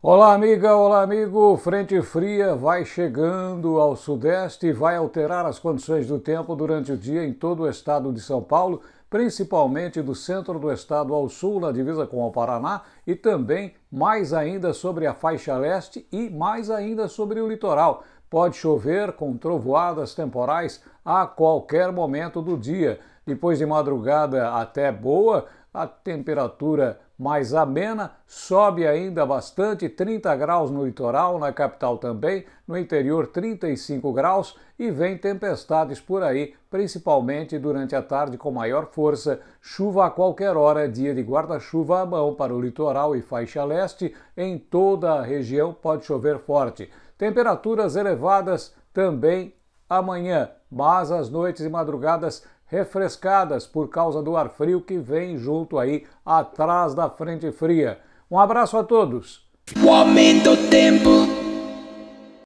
Olá, amiga, olá, amigo. Frente fria vai chegando ao sudeste e vai alterar as condições do tempo durante o dia em todo o estado de São Paulo, principalmente do centro do estado ao sul, na divisa com o Paraná, e também mais ainda sobre a faixa leste e mais ainda sobre o litoral. Pode chover com trovoadas temporais a qualquer momento do dia. Depois de madrugada até boa, a temperatura mais amena, sobe ainda bastante, 30 graus no litoral, na capital também, no interior 35 graus e vem tempestades por aí, principalmente durante a tarde com maior força, chuva a qualquer hora, dia de guarda-chuva à mão para o litoral e faixa leste, em toda a região pode chover forte. Temperaturas elevadas também amanhã, mas as noites e madrugadas refrescadas por causa do ar frio que vem junto aí atrás da frente fria. Um abraço a todos. O aumento do tempo.